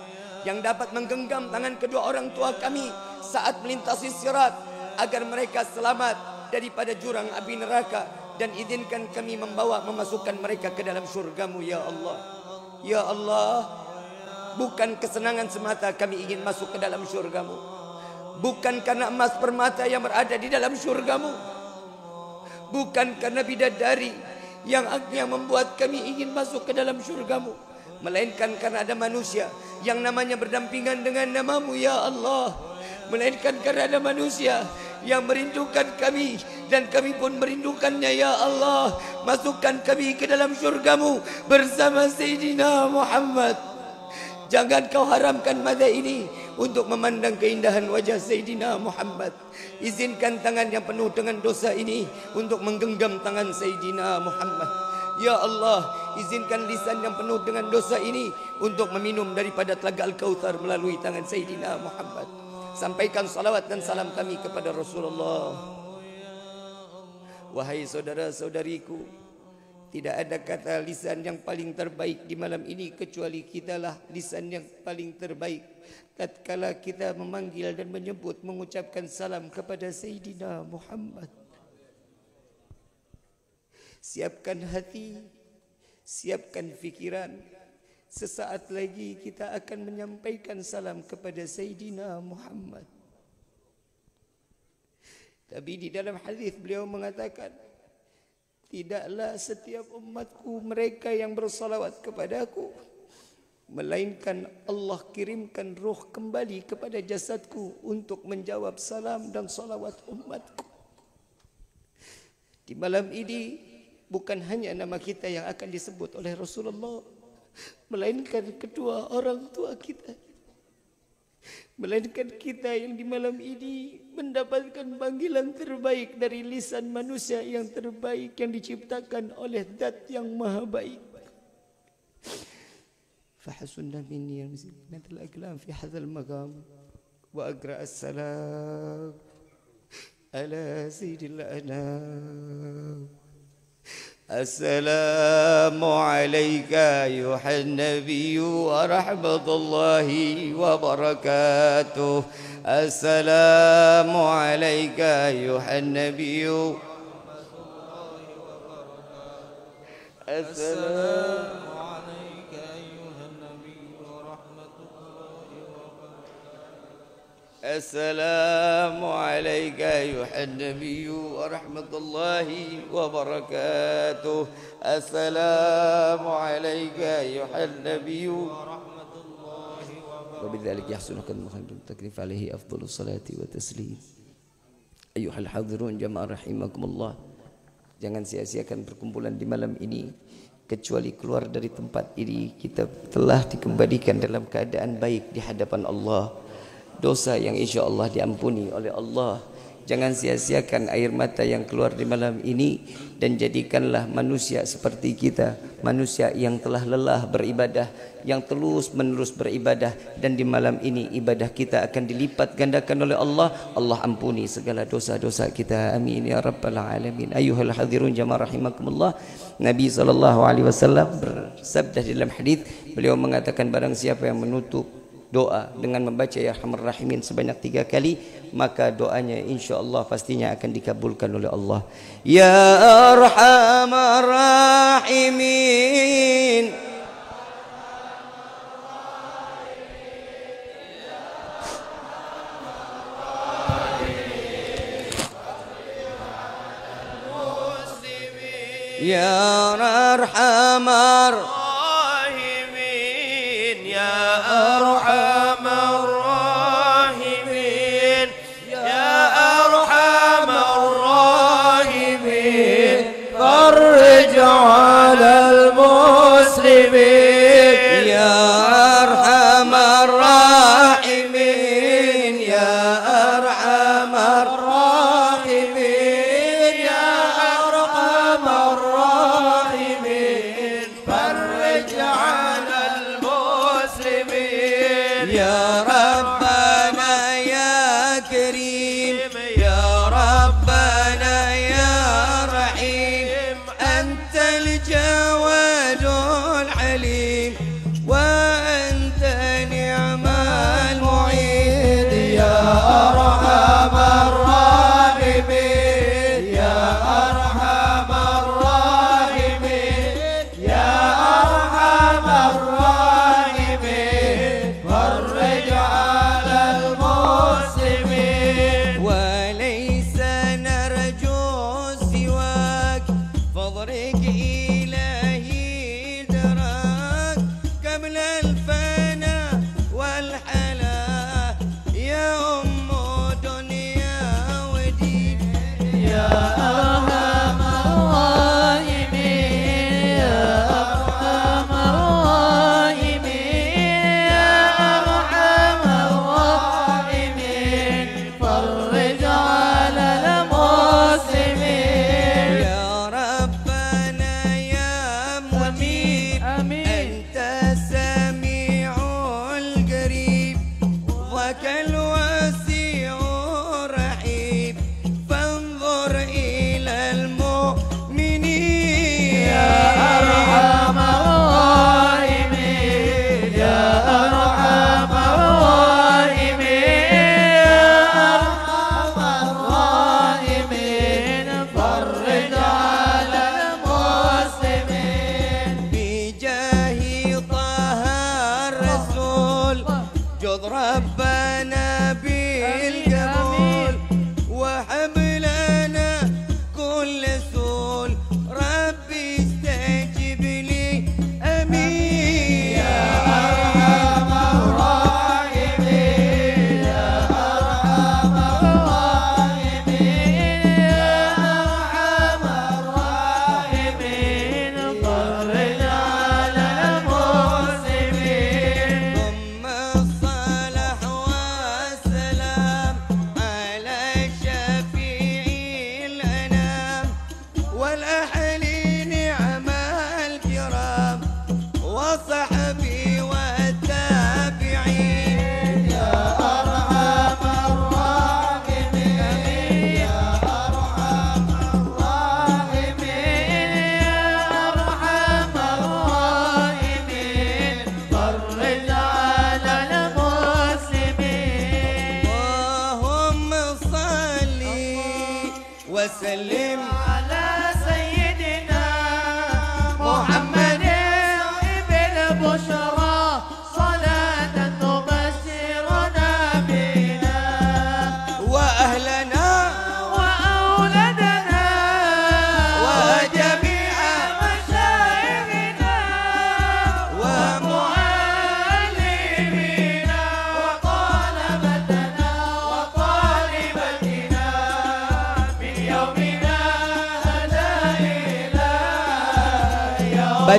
yang dapat menggenggam tangan kedua orang tua kami saat melintasi syarat agar mereka selamat daripada jurang api neraka dan izinkan kami membawa memasukkan mereka ke dalam surgamu ya Allah ya Allah bukan kesenangan semata kami ingin masuk ke dalam syurgamu Bukan karena emas permata yang berada di dalam syurgamu Bukan karena bidadari yang akhirnya membuat kami ingin masuk ke dalam syurgamu Melainkan karena ada manusia yang namanya berdampingan dengan namamu ya Allah Melainkan karena ada manusia yang merindukan kami dan kami pun merindukannya ya Allah masukkan kami ke dalam syurgamu bersama Sayyidina Muhammad Jangan kau haramkan mata ini untuk memandang keindahan wajah Sayyidina Muhammad. Izinkan tangan yang penuh dengan dosa ini untuk menggenggam tangan Sayyidina Muhammad. Ya Allah, izinkan lisan yang penuh dengan dosa ini untuk meminum daripada telaga Al-Kautsar melalui tangan Sayyidina Muhammad. Sampaikan salawat dan salam kami kepada Rasulullah. Wahai saudara-saudariku, tidak ada kata lisan yang paling terbaik di malam ini kecuali kitalah lisan yang paling terbaik. Tatkala kita memanggil dan menyebut mengucapkan salam kepada Sayyidina Muhammad. Siapkan hati, siapkan fikiran. Sesaat lagi kita akan menyampaikan salam kepada Sayyidina Muhammad. Tapi di dalam hadis beliau mengatakan, Tidaklah setiap umatku mereka yang bersalawat kepada aku Melainkan Allah kirimkan ruh kembali kepada jasadku Untuk menjawab salam dan salawat umatku Di malam ini bukan hanya nama kita yang akan disebut oleh Rasulullah Melainkan kedua orang tua kita Melainkan kita yang di malam ini mendapatkan panggilan terbaik dari lisan manusia yang terbaik yang diciptakan oleh Dat yang Maha Baik. Fahsunna minni yang mesti al-aklam fi hadzal maqam wa aqra as-salam ala sayyidil anam. السلام عليك أيها النبي ورحمة الله وبركاته السلام عليك أيها النبي ورحمة الله وبركاته السلام السلام عليك أيها النبي ورحمة الله وبركاته السلام عليك أيها النبي ورحمة الله وبركاته وبذلك يحسنك المحمد التكليف عليه أفضل الصلاة والتسليم أيها الحاضرون جماعة رحمكم الله Jangan sia-siakan perkumpulan di malam ini kecuali keluar dari tempat ini kita telah dikembalikan dalam keadaan baik di hadapan Allah. dosa yang insya Allah diampuni oleh Allah. Jangan sia-siakan air mata yang keluar di malam ini dan jadikanlah manusia seperti kita, manusia yang telah lelah beribadah, yang terus menerus beribadah dan di malam ini ibadah kita akan dilipat gandakan oleh Allah. Allah ampuni segala dosa-dosa kita. Amin ya rabbal alamin. Ayuhal hadirun jamaah rahimakumullah. Nabi sallallahu alaihi wasallam bersabda dalam hadis, beliau mengatakan barang siapa yang menutup doa dengan membaca ya Rahman Rahimin sebanyak tiga kali maka doanya insya Allah pastinya akan dikabulkan oleh Allah Ya Arhamar Rahimin Ya Arhamar Rahimin Ya Arhamar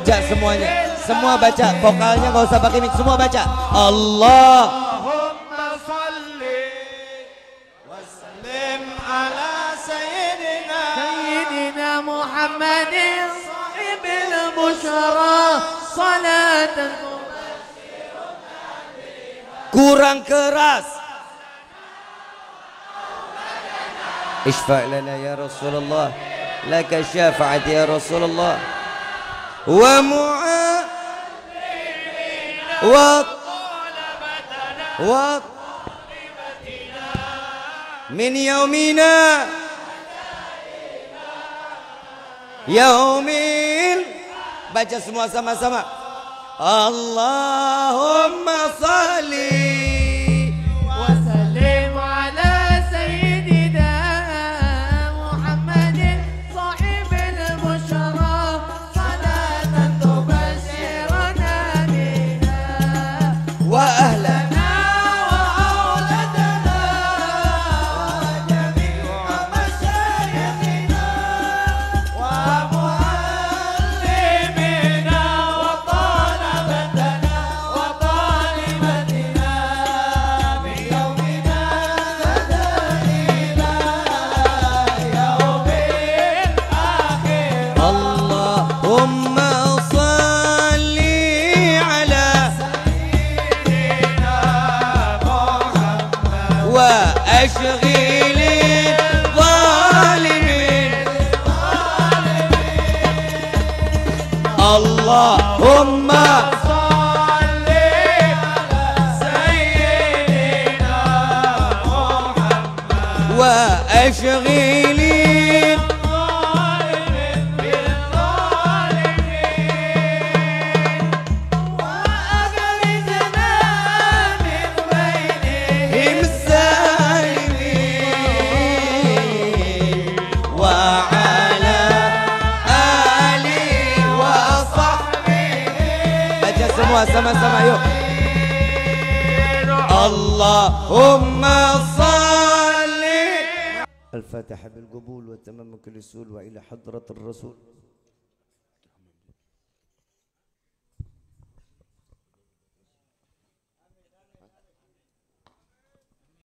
baca semuanya. Semua baca, vokalnya gak usah pakai mic, semua baca. Allah محمد صاحب البشرى صلاة kurang keras اشفع لنا يا رسول الله لك الشفاعة يا رسول الله ومعا وطلبتنا وطلبتنا من يومنا يومين baca semua sama-sama Allahumma salli